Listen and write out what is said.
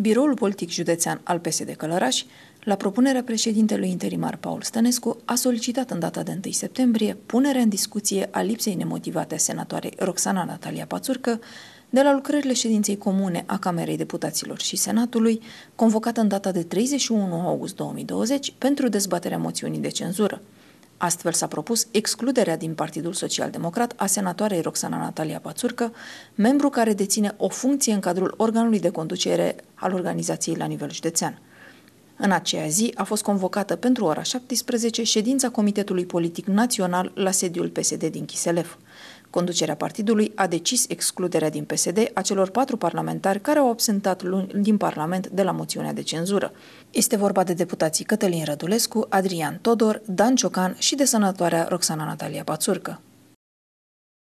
Biroul politic județean al PSD Călăraș, la propunerea președintelui interimar Paul Stănescu, a solicitat în data de 1 septembrie punerea în discuție a lipsei nemotivate a senatoarei Roxana Natalia Pațurcă de la lucrările ședinței comune a Camerei Deputaților și Senatului, convocată în data de 31 august 2020 pentru dezbaterea moțiunii de cenzură. Astfel s-a propus excluderea din Partidul Social Democrat a senatoarei Roxana Natalia Pațurcă, membru care deține o funcție în cadrul organului de conducere al organizației la nivel județean. În aceea zi a fost convocată pentru ora 17 ședința Comitetului Politic Național la sediul PSD din Chiselef. Conducerea partidului a decis excluderea din PSD a celor patru parlamentari care au absentat luni din Parlament de la moțiunea de cenzură. Este vorba de deputații Cătălin Rădulescu, Adrian Todor, Dan Ciocan și de sănătoarea Roxana Natalia Pațurcă.